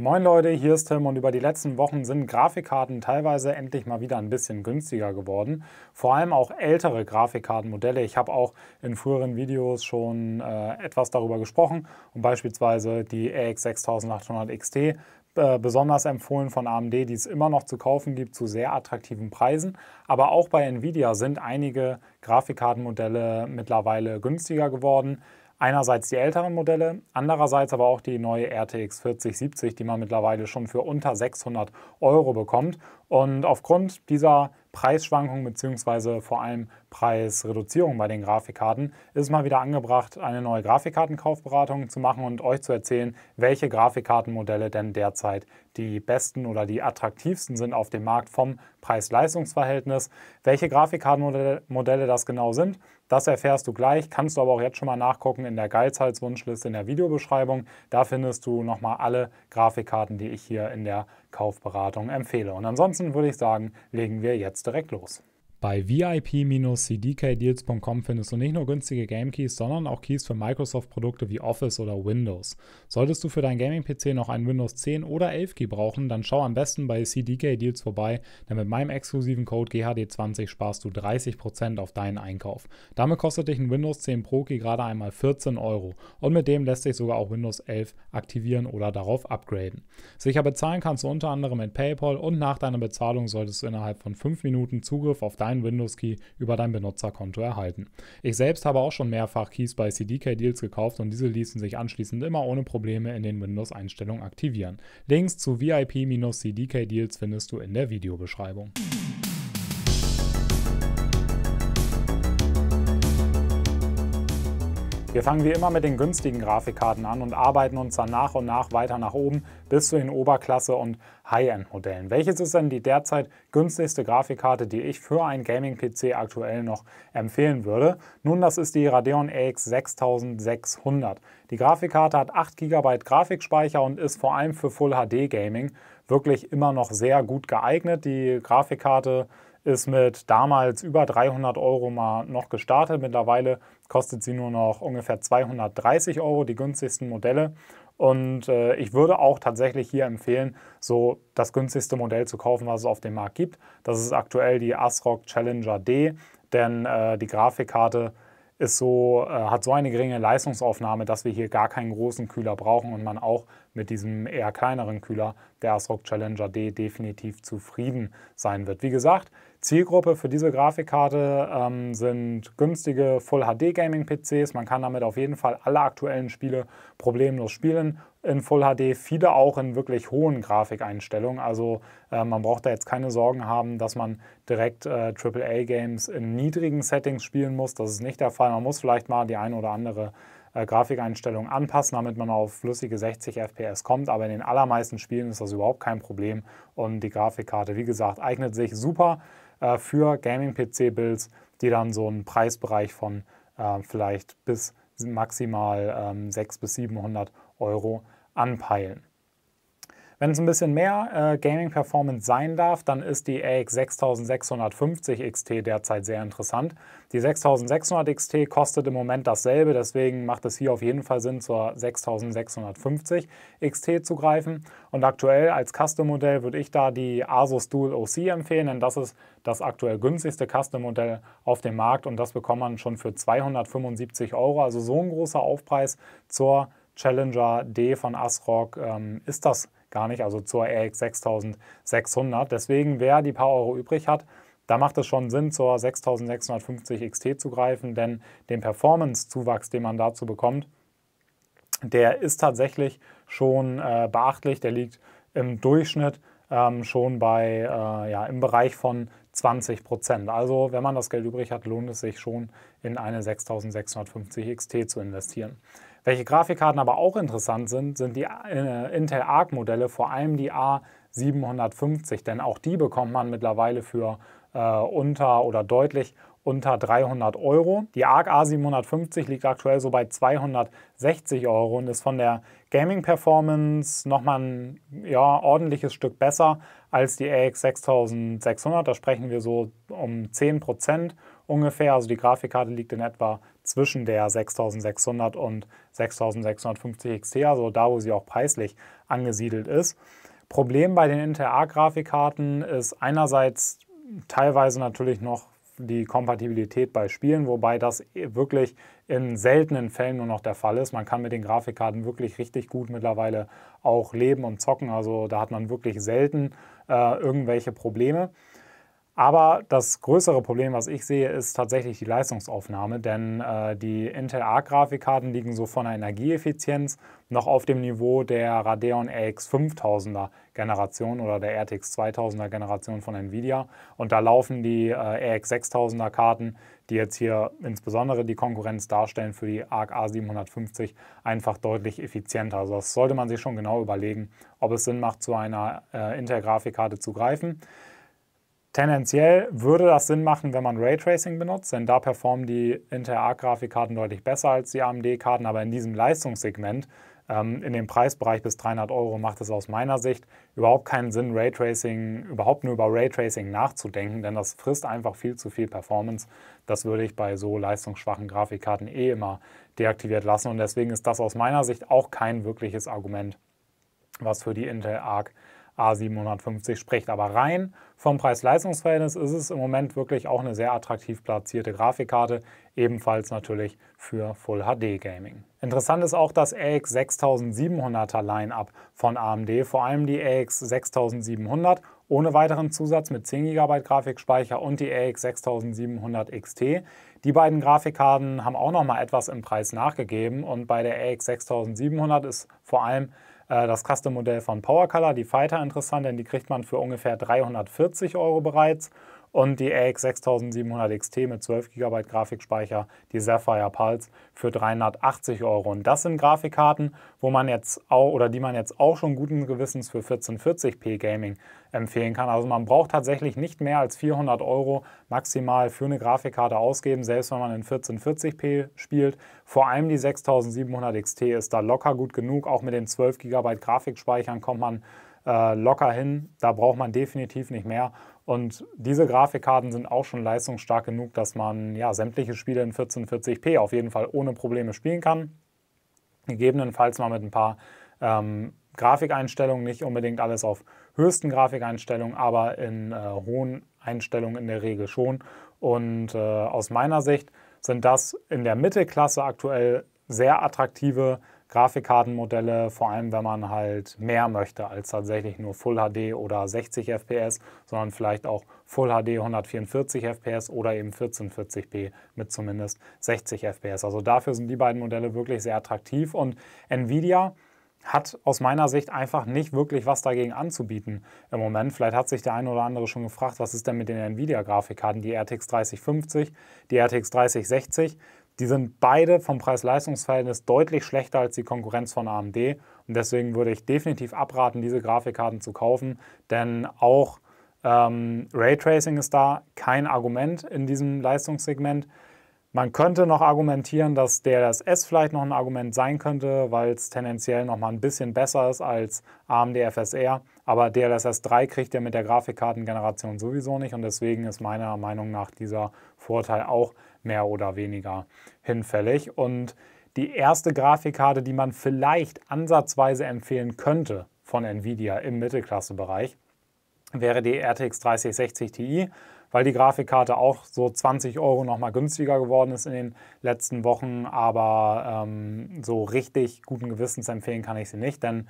Moin Leute, hier ist Tim und über die letzten Wochen sind Grafikkarten teilweise endlich mal wieder ein bisschen günstiger geworden. Vor allem auch ältere Grafikkartenmodelle. Ich habe auch in früheren Videos schon äh, etwas darüber gesprochen und beispielsweise die ax 6800 XT äh, besonders empfohlen von AMD, die es immer noch zu kaufen gibt zu sehr attraktiven Preisen. Aber auch bei Nvidia sind einige Grafikkartenmodelle mittlerweile günstiger geworden. Einerseits die älteren Modelle, andererseits aber auch die neue RTX 4070, die man mittlerweile schon für unter 600 Euro bekommt. Und aufgrund dieser Preisschwankungen bzw. vor allem Preisreduzierung bei den Grafikkarten ist es mal wieder angebracht, eine neue Grafikkartenkaufberatung zu machen und euch zu erzählen, welche Grafikkartenmodelle denn derzeit die besten oder die attraktivsten sind auf dem Markt vom Preis-Leistungs-Verhältnis, welche Grafikkartenmodelle das genau sind das erfährst du gleich, kannst du aber auch jetzt schon mal nachgucken in der Geizheitswunschliste in der Videobeschreibung. Da findest du nochmal alle Grafikkarten, die ich hier in der Kaufberatung empfehle. Und ansonsten würde ich sagen, legen wir jetzt direkt los. Bei VIP-cdkdeals.com findest du nicht nur günstige Game Keys, sondern auch Keys für Microsoft-Produkte wie Office oder Windows. Solltest du für dein Gaming-PC noch einen Windows 10 oder 11 Key brauchen, dann schau am besten bei CDK Deals vorbei, denn mit meinem exklusiven Code GHD20 sparst du 30% auf deinen Einkauf. Damit kostet dich ein Windows 10 Pro Key gerade einmal 14 Euro und mit dem lässt sich sogar auch Windows 11 aktivieren oder darauf upgraden. Sicher bezahlen kannst du unter anderem mit PayPal und nach deiner Bezahlung solltest du innerhalb von 5 Minuten Zugriff auf dein deinen Windows-Key über dein Benutzerkonto erhalten. Ich selbst habe auch schon mehrfach Keys bei CDK-Deals gekauft und diese ließen sich anschließend immer ohne Probleme in den Windows-Einstellungen aktivieren. Links zu VIP-CDK-Deals findest du in der Videobeschreibung. Wir fangen wie immer mit den günstigen Grafikkarten an und arbeiten uns dann nach und nach weiter nach oben bis zu den Oberklasse- und High-End-Modellen. Welches ist denn die derzeit günstigste Grafikkarte, die ich für einen Gaming-PC aktuell noch empfehlen würde? Nun, das ist die Radeon RX 6600. Die Grafikkarte hat 8 GB Grafikspeicher und ist vor allem für Full HD Gaming wirklich immer noch sehr gut geeignet. Die Grafikkarte ist mit damals über 300 Euro mal noch gestartet. Mittlerweile kostet sie nur noch ungefähr 230 Euro, die günstigsten Modelle. Und äh, ich würde auch tatsächlich hier empfehlen, so das günstigste Modell zu kaufen, was es auf dem Markt gibt. Das ist aktuell die ASRock Challenger D, denn äh, die Grafikkarte ist so, äh, hat so eine geringe Leistungsaufnahme, dass wir hier gar keinen großen Kühler brauchen und man auch mit diesem eher kleineren Kühler, der ASRock Challenger D, definitiv zufrieden sein wird. Wie gesagt, Zielgruppe für diese Grafikkarte ähm, sind günstige Full-HD-Gaming-PCs. Man kann damit auf jeden Fall alle aktuellen Spiele problemlos spielen in Full HD, viele auch in wirklich hohen Grafikeinstellungen. Also äh, man braucht da jetzt keine Sorgen haben, dass man direkt äh, AAA-Games in niedrigen Settings spielen muss. Das ist nicht der Fall. Man muss vielleicht mal die ein oder andere äh, Grafikeinstellungen anpassen, damit man auf flüssige 60 FPS kommt. Aber in den allermeisten Spielen ist das überhaupt kein Problem. Und die Grafikkarte, wie gesagt, eignet sich super äh, für Gaming-PC-Builds, die dann so einen Preisbereich von äh, vielleicht bis maximal 600 ähm, bis 700 Euro anpeilen. Wenn es ein bisschen mehr äh, Gaming-Performance sein darf, dann ist die AX 6650 XT derzeit sehr interessant. Die 6600 XT kostet im Moment dasselbe, deswegen macht es hier auf jeden Fall Sinn, zur 6650 XT zu greifen. Und aktuell als Custom-Modell würde ich da die Asus Dual OC empfehlen, denn das ist das aktuell günstigste Custom-Modell auf dem Markt und das bekommt man schon für 275 Euro. Also so ein großer Aufpreis zur Challenger D von ASRock ähm, ist das gar nicht, also zur RX 6600. Deswegen, wer die paar Euro übrig hat, da macht es schon Sinn, zur 6650 XT zu greifen, denn den Performance-Zuwachs, den man dazu bekommt, der ist tatsächlich schon äh, beachtlich. Der liegt im Durchschnitt ähm, schon bei, äh, ja, im Bereich von 20 Prozent. Also, wenn man das Geld übrig hat, lohnt es sich schon, in eine 6650 XT zu investieren. Welche Grafikkarten aber auch interessant sind, sind die äh, Intel Arc-Modelle, vor allem die A750, denn auch die bekommt man mittlerweile für äh, unter oder deutlich unter 300 Euro. Die ARC A750 liegt aktuell so bei 260 Euro und ist von der Gaming-Performance nochmal ein ja, ordentliches Stück besser als die RX 6600. Da sprechen wir so um 10 ungefähr. Also die Grafikkarte liegt in etwa zwischen der 6600 und 6650 XT, also da, wo sie auch preislich angesiedelt ist. Problem bei den Intel A-Grafikkarten ist einerseits teilweise natürlich noch die Kompatibilität bei Spielen, wobei das wirklich in seltenen Fällen nur noch der Fall ist. Man kann mit den Grafikkarten wirklich richtig gut mittlerweile auch leben und zocken. Also da hat man wirklich selten äh, irgendwelche Probleme. Aber das größere Problem, was ich sehe, ist tatsächlich die Leistungsaufnahme, denn äh, die Intel A-Grafikkarten liegen so von der Energieeffizienz noch auf dem Niveau der Radeon RX 5000er Generation oder der RTX 2000er Generation von Nvidia. Und da laufen die äh, RX 6000er Karten, die jetzt hier insbesondere die Konkurrenz darstellen für die ARC A750, einfach deutlich effizienter. Also das sollte man sich schon genau überlegen, ob es Sinn macht, zu einer äh, Intel-Grafikkarte zu greifen. Tendenziell würde das Sinn machen, wenn man Raytracing benutzt, denn da performen die Intel A-Grafikkarten deutlich besser als die AMD-Karten, aber in diesem Leistungssegment, ähm, in dem Preisbereich bis 300 Euro, macht es aus meiner Sicht überhaupt keinen Sinn, Raytracing, überhaupt nur über Raytracing nachzudenken, denn das frisst einfach viel zu viel Performance. Das würde ich bei so leistungsschwachen Grafikkarten eh immer deaktiviert lassen und deswegen ist das aus meiner Sicht auch kein wirkliches Argument, was für die Intel Arc A750 spricht. Aber rein vom Preis-Leistungs-Verhältnis ist es im Moment wirklich auch eine sehr attraktiv platzierte Grafikkarte, ebenfalls natürlich für Full HD Gaming. Interessant ist auch das AX 6700er Line-up von AMD, vor allem die AX 6700 ohne weiteren Zusatz mit 10 GB Grafikspeicher und die AX 6700 XT. Die beiden Grafikkarten haben auch noch mal etwas im Preis nachgegeben und bei der AX 6700 ist vor allem äh, das Custom-Modell von PowerColor, die Fighter interessant, denn die kriegt man für ungefähr 340 Euro bereits und die RX 6700 XT mit 12 GB Grafikspeicher, die Sapphire Pulse für 380 Euro. Und das sind Grafikkarten, wo man jetzt auch oder die man jetzt auch schon guten Gewissens für 1440p Gaming empfehlen kann. Also man braucht tatsächlich nicht mehr als 400 Euro maximal für eine Grafikkarte ausgeben, selbst wenn man in 1440p spielt. Vor allem die 6700 XT ist da locker gut genug. Auch mit den 12 GB Grafikspeichern kommt man äh, locker hin. Da braucht man definitiv nicht mehr. Und diese Grafikkarten sind auch schon leistungsstark genug, dass man ja, sämtliche Spiele in 1440p auf jeden Fall ohne Probleme spielen kann. Gegebenenfalls mal mit ein paar ähm, Grafikeinstellungen, nicht unbedingt alles auf höchsten Grafikeinstellungen, aber in äh, hohen Einstellungen in der Regel schon. Und äh, aus meiner Sicht sind das in der Mittelklasse aktuell sehr attraktive Grafikkartenmodelle, vor allem wenn man halt mehr möchte als tatsächlich nur Full HD oder 60 FPS, sondern vielleicht auch Full HD 144 FPS oder eben 1440p mit zumindest 60 FPS. Also dafür sind die beiden Modelle wirklich sehr attraktiv und Nvidia hat aus meiner Sicht einfach nicht wirklich was dagegen anzubieten im Moment. Vielleicht hat sich der eine oder andere schon gefragt, was ist denn mit den Nvidia-Grafikkarten, die RTX 3050, die RTX 3060. Die sind beide vom Preis-Leistungs-Verhältnis deutlich schlechter als die Konkurrenz von AMD. Und deswegen würde ich definitiv abraten, diese Grafikkarten zu kaufen, denn auch ähm, Raytracing ist da kein Argument in diesem Leistungssegment. Man könnte noch argumentieren, dass DLSS vielleicht noch ein Argument sein könnte, weil es tendenziell noch mal ein bisschen besser ist als AMD FSR. Aber DLSS 3 kriegt ihr mit der Grafikkartengeneration sowieso nicht und deswegen ist meiner Meinung nach dieser Vorteil auch mehr oder weniger hinfällig. Und die erste Grafikkarte, die man vielleicht ansatzweise empfehlen könnte von Nvidia im Mittelklassebereich, wäre die RTX 3060 Ti, weil die Grafikkarte auch so 20 Euro nochmal günstiger geworden ist in den letzten Wochen. Aber ähm, so richtig guten Gewissens empfehlen kann ich sie nicht, denn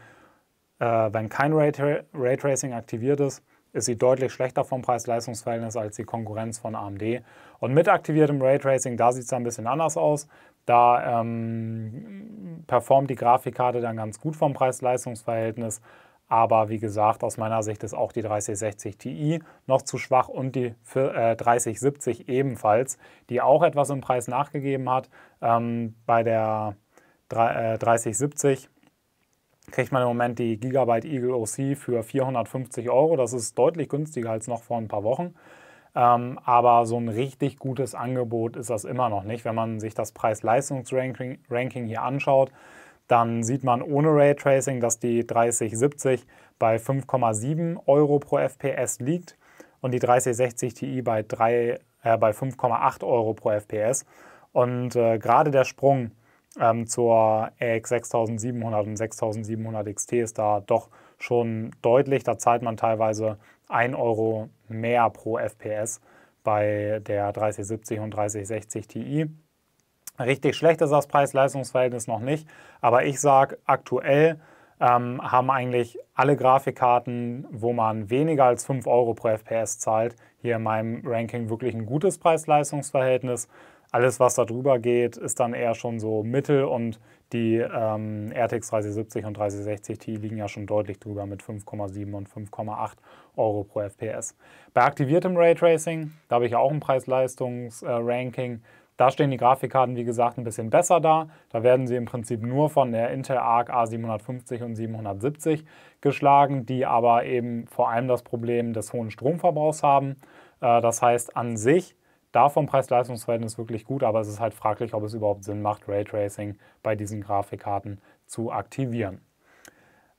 äh, wenn kein Raytracing aktiviert ist, ist sie deutlich schlechter vom Preis-Leistungs-Verhältnis als die Konkurrenz von AMD. Und mit aktiviertem Raytracing, da sieht es ein bisschen anders aus. Da ähm, performt die Grafikkarte dann ganz gut vom Preis-Leistungs-Verhältnis. Aber wie gesagt, aus meiner Sicht ist auch die 3060 Ti noch zu schwach und die 3070 äh, ebenfalls, die auch etwas im Preis nachgegeben hat. Ähm, bei der 3070 äh, kriegt man im Moment die Gigabyte Eagle OC für 450 Euro. Das ist deutlich günstiger als noch vor ein paar Wochen. Ähm, aber so ein richtig gutes Angebot ist das immer noch nicht. Wenn man sich das Preis-Leistungs-Ranking hier anschaut, dann sieht man ohne Raytracing, dass die 3070 bei 5,7 Euro pro FPS liegt und die 3060 Ti bei, äh, bei 5,8 Euro pro FPS. Und äh, gerade der Sprung ähm, zur RX 6700 und 6700 XT ist da doch schon deutlich. Da zahlt man teilweise 1 Euro mehr pro FPS bei der 3070 und 3060 Ti. Richtig schlecht ist das preis leistungsverhältnis noch nicht, aber ich sage aktuell, ähm, haben eigentlich alle Grafikkarten, wo man weniger als 5 Euro pro FPS zahlt, hier in meinem Ranking wirklich ein gutes preis leistungsverhältnis alles, was da drüber geht, ist dann eher schon so Mittel und die ähm, RTX 3070 und 3060 Ti liegen ja schon deutlich drüber mit 5,7 und 5,8 Euro pro FPS. Bei aktiviertem Raytracing, da habe ich ja auch ein Preis-Leistungs-Ranking, äh, da stehen die Grafikkarten, wie gesagt, ein bisschen besser da. Da werden sie im Prinzip nur von der Intel Arc A750 und 770 geschlagen, die aber eben vor allem das Problem des hohen Stromverbrauchs haben. Äh, das heißt, an sich da vom Preis-Leistungs-Verhältnis wirklich gut, aber es ist halt fraglich, ob es überhaupt Sinn macht, Raytracing bei diesen Grafikkarten zu aktivieren.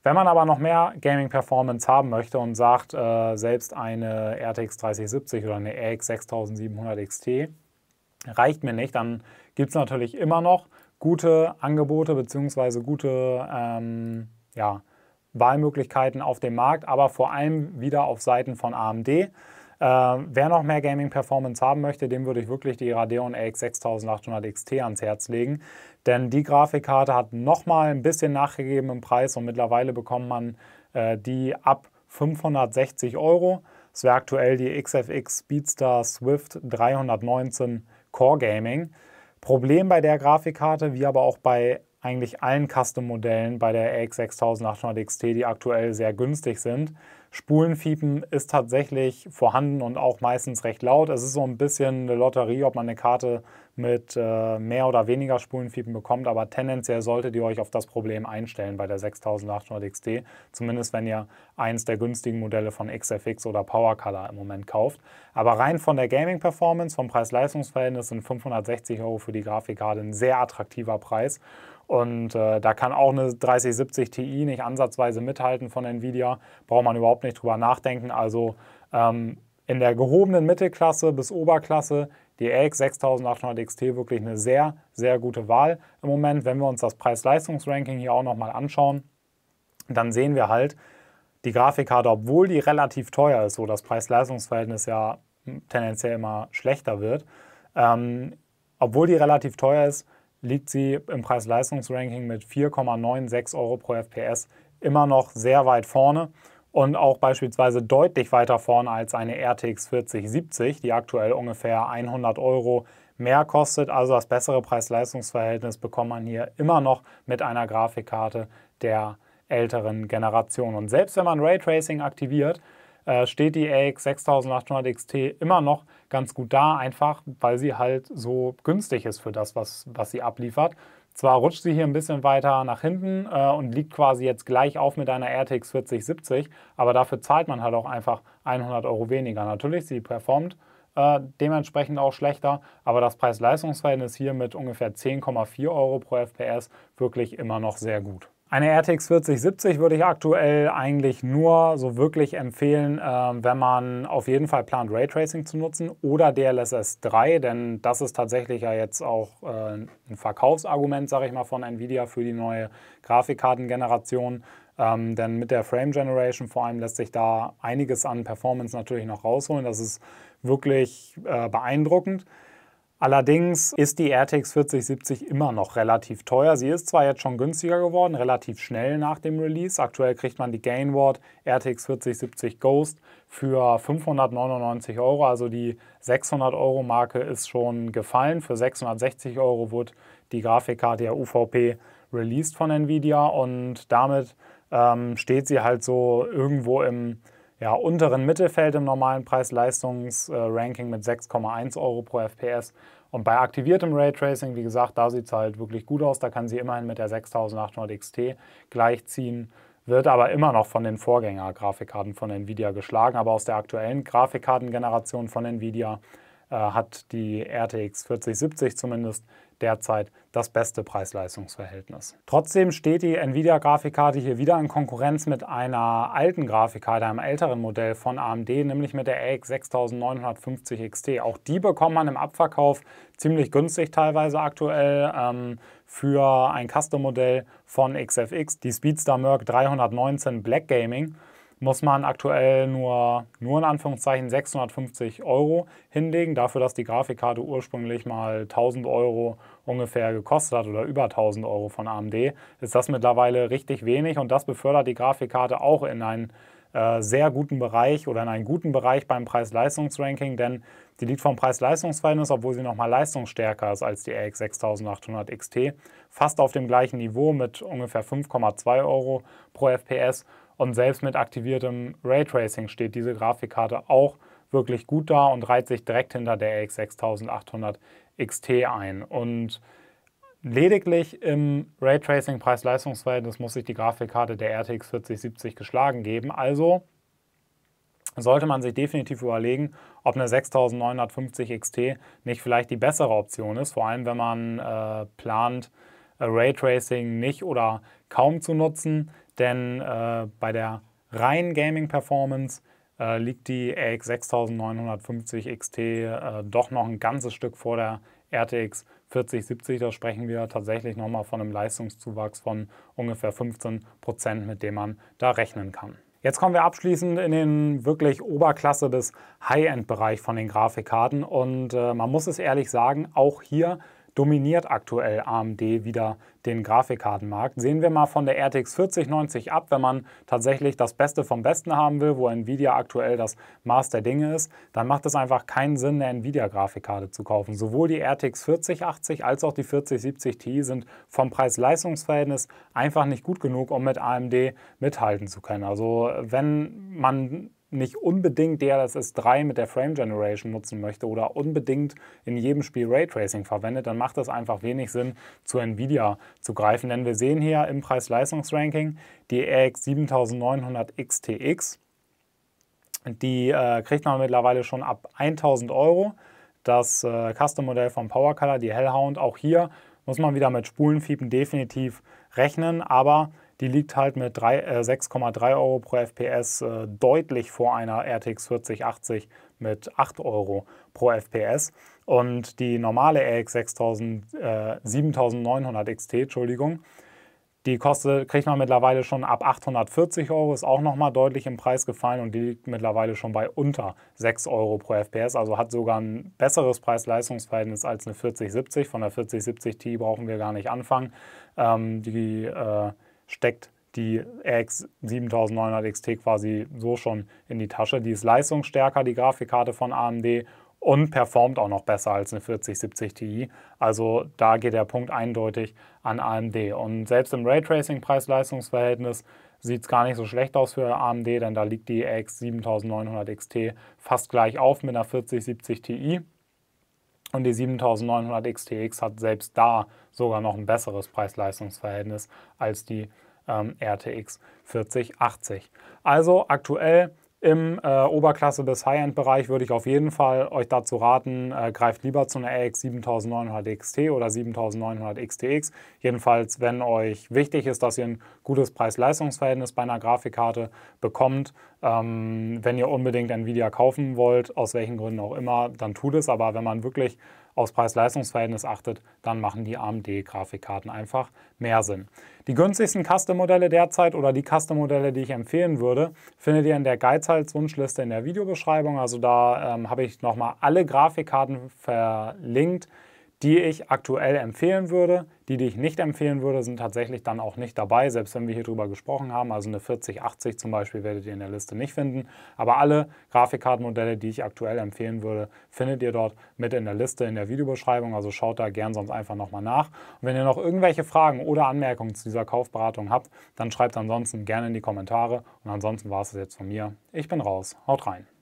Wenn man aber noch mehr Gaming-Performance haben möchte und sagt, äh, selbst eine RTX 3070 oder eine RX 6700 XT reicht mir nicht, dann gibt es natürlich immer noch gute Angebote bzw. gute ähm, ja, Wahlmöglichkeiten auf dem Markt, aber vor allem wieder auf Seiten von AMD. Ähm, wer noch mehr Gaming-Performance haben möchte, dem würde ich wirklich die Radeon RX 6800 XT ans Herz legen. Denn die Grafikkarte hat nochmal ein bisschen nachgegeben im Preis und mittlerweile bekommt man äh, die ab 560 Euro. Es wäre aktuell die XFX Speedstar Swift 319 Core Gaming. Problem bei der Grafikkarte, wie aber auch bei eigentlich allen Custom-Modellen bei der RX 6800 XT, die aktuell sehr günstig sind, Spulenfiepen ist tatsächlich vorhanden und auch meistens recht laut. Es ist so ein bisschen eine Lotterie, ob man eine Karte mit äh, mehr oder weniger Spulenfiepen bekommt, aber tendenziell solltet ihr euch auf das Problem einstellen bei der 6800 XT, zumindest wenn ihr eins der günstigen Modelle von XFX oder PowerColor im Moment kauft. Aber rein von der Gaming-Performance, vom Preis-Leistungs-Verhältnis sind 560 Euro für die Grafikkarte ein sehr attraktiver Preis und äh, da kann auch eine 3070 Ti nicht ansatzweise mithalten von Nvidia. Braucht man überhaupt nicht drüber nachdenken. Also ähm, in der gehobenen Mittelklasse bis Oberklasse die RX 6800 XT wirklich eine sehr, sehr gute Wahl im Moment. Wenn wir uns das Preis-Leistungs-Ranking hier auch nochmal anschauen, dann sehen wir halt, die Grafikkarte, obwohl die relativ teuer ist, so das Preis-Leistungs-Verhältnis ja hm, tendenziell immer schlechter wird, ähm, obwohl die relativ teuer ist, liegt sie im Preis-Leistungs-Ranking mit 4,96 Euro pro FPS immer noch sehr weit vorne und auch beispielsweise deutlich weiter vorne als eine RTX 4070, die aktuell ungefähr 100 Euro mehr kostet. Also das bessere Preis-Leistungs-Verhältnis bekommt man hier immer noch mit einer Grafikkarte der älteren Generation. Und selbst wenn man Raytracing aktiviert, äh, steht die AX 6800 XT immer noch ganz gut da, einfach weil sie halt so günstig ist für das, was, was sie abliefert. Zwar rutscht sie hier ein bisschen weiter nach hinten äh, und liegt quasi jetzt gleich auf mit einer RTX 4070, aber dafür zahlt man halt auch einfach 100 Euro weniger. Natürlich, sie performt äh, dementsprechend auch schlechter, aber das Preis-Leistungs-Verhältnis hier mit ungefähr 10,4 Euro pro FPS wirklich immer noch sehr gut. Eine RTX 4070 würde ich aktuell eigentlich nur so wirklich empfehlen, ähm, wenn man auf jeden Fall plant, Raytracing zu nutzen oder DLSS 3, denn das ist tatsächlich ja jetzt auch äh, ein Verkaufsargument, sage ich mal, von Nvidia für die neue Grafikkartengeneration. Ähm, denn mit der Frame Generation vor allem lässt sich da einiges an Performance natürlich noch rausholen. Das ist wirklich äh, beeindruckend. Allerdings ist die RTX 4070 immer noch relativ teuer. Sie ist zwar jetzt schon günstiger geworden, relativ schnell nach dem Release. Aktuell kriegt man die Gainward RTX 4070 Ghost für 599 Euro. Also die 600 Euro Marke ist schon gefallen. Für 660 Euro wurde die Grafikkarte der UVP released von Nvidia und damit ähm, steht sie halt so irgendwo im ja, unteren Mittelfeld im normalen Preis-Leistungs-Ranking mit 6,1 Euro pro FPS. Und bei aktiviertem Raytracing, wie gesagt, da sieht es halt wirklich gut aus. Da kann sie immerhin mit der 6800 XT gleichziehen, wird aber immer noch von den Vorgänger-Grafikkarten von Nvidia geschlagen. Aber aus der aktuellen Grafikkartengeneration von Nvidia äh, hat die RTX 4070 zumindest derzeit das beste Preis-Leistungs-Verhältnis. Trotzdem steht die Nvidia-Grafikkarte hier wieder in Konkurrenz mit einer alten Grafikkarte, einem älteren Modell von AMD, nämlich mit der RX 6950 XT. Auch die bekommt man im Abverkauf ziemlich günstig teilweise aktuell ähm, für ein Custom-Modell von XFX, die Speedstar Merc 319 Black Gaming muss man aktuell nur, nur in Anführungszeichen 650 Euro hinlegen, dafür, dass die Grafikkarte ursprünglich mal 1000 Euro ungefähr gekostet hat oder über 1000 Euro von AMD, ist das mittlerweile richtig wenig und das befördert die Grafikkarte auch in einen äh, sehr guten Bereich oder in einen guten Bereich beim Preis-Leistungs-Ranking, denn die liegt vom Preis-Leistungs-Verhältnis, obwohl sie nochmal leistungsstärker ist als die RX 6800 XT, fast auf dem gleichen Niveau mit ungefähr 5,2 Euro pro FPS und selbst mit aktiviertem Raytracing steht diese Grafikkarte auch wirklich gut da und reiht sich direkt hinter der RX 6800 XT ein. Und lediglich im Raytracing Preis-Leistungsverhältnis muss sich die Grafikkarte der RTX 4070 geschlagen geben. Also sollte man sich definitiv überlegen, ob eine 6950 XT nicht vielleicht die bessere Option ist, vor allem wenn man äh, plant, äh, Raytracing nicht oder kaum zu nutzen, denn äh, bei der reinen Gaming-Performance äh, liegt die RX 6950 XT äh, doch noch ein ganzes Stück vor der RTX 4070. Da sprechen wir tatsächlich nochmal von einem Leistungszuwachs von ungefähr 15 Prozent, mit dem man da rechnen kann. Jetzt kommen wir abschließend in den wirklich Oberklasse des High-End-Bereich von den Grafikkarten und äh, man muss es ehrlich sagen, auch hier dominiert aktuell AMD wieder den Grafikkartenmarkt. Sehen wir mal von der RTX 4090 ab, wenn man tatsächlich das Beste vom Besten haben will, wo Nvidia aktuell das Maß der Dinge ist, dann macht es einfach keinen Sinn, eine Nvidia-Grafikkarte zu kaufen. Sowohl die RTX 4080 als auch die 4070 Ti sind vom preis leistungsverhältnis einfach nicht gut genug, um mit AMD mithalten zu können. Also wenn man nicht unbedingt der das ist 3 mit der Frame Generation nutzen möchte oder unbedingt in jedem Spiel Raytracing verwendet, dann macht es einfach wenig Sinn, zu Nvidia zu greifen. Denn wir sehen hier im Preis-Leistungs-Ranking die RX 7900 XTX. Die äh, kriegt man mittlerweile schon ab 1000 Euro. Das äh, Custom-Modell von PowerColor, die Hellhound, auch hier muss man wieder mit Spulenfiepen definitiv rechnen, aber die liegt halt mit 6,3 äh, Euro pro FPS äh, deutlich vor einer RTX 4080 mit 8 Euro pro FPS. Und die normale RX 6000, äh, 7900 XT, Entschuldigung, die kostet, kriegt man mittlerweile schon ab 840 Euro, ist auch nochmal deutlich im Preis gefallen und die liegt mittlerweile schon bei unter 6 Euro pro FPS, also hat sogar ein besseres preis leistungsverhältnis als eine 4070. Von der 4070 Ti brauchen wir gar nicht anfangen. Ähm, die äh, steckt die RX 7900 XT quasi so schon in die Tasche. Die ist leistungsstärker, die Grafikkarte von AMD und performt auch noch besser als eine 4070 Ti. Also da geht der Punkt eindeutig an AMD. Und selbst im Raytracing preis leistungsverhältnis sieht es gar nicht so schlecht aus für AMD, denn da liegt die RX 7900 XT fast gleich auf mit einer 4070 Ti. Und die 7900 XTX hat selbst da sogar noch ein besseres Preis-Leistungs-Verhältnis als die ähm, RTX 4080. Also aktuell im äh, Oberklasse- bis High-End-Bereich würde ich auf jeden Fall euch dazu raten, äh, greift lieber zu einer RX 7900 XT oder 7900 XTX. Jedenfalls, wenn euch wichtig ist, dass ihr ein gutes Preis-Leistungs-Verhältnis bei einer Grafikkarte bekommt. Ähm, wenn ihr unbedingt Nvidia kaufen wollt, aus welchen Gründen auch immer, dann tut es. Aber wenn man wirklich aufs Preis-Leistungs-Verhältnis achtet, dann machen die AMD-Grafikkarten einfach mehr Sinn. Die günstigsten Custom-Modelle derzeit oder die Custom-Modelle, die ich empfehlen würde, findet ihr in der Geizhals-Wunschliste in der Videobeschreibung. Also da ähm, habe ich nochmal alle Grafikkarten verlinkt, die ich aktuell empfehlen würde. Die, die ich nicht empfehlen würde, sind tatsächlich dann auch nicht dabei, selbst wenn wir hier drüber gesprochen haben. Also eine 4080 zum Beispiel werdet ihr in der Liste nicht finden. Aber alle Grafikkartenmodelle, die ich aktuell empfehlen würde, findet ihr dort mit in der Liste in der Videobeschreibung. Also schaut da gern sonst einfach nochmal nach. Und wenn ihr noch irgendwelche Fragen oder Anmerkungen zu dieser Kaufberatung habt, dann schreibt ansonsten gerne in die Kommentare. Und ansonsten war es jetzt von mir. Ich bin raus. Haut rein.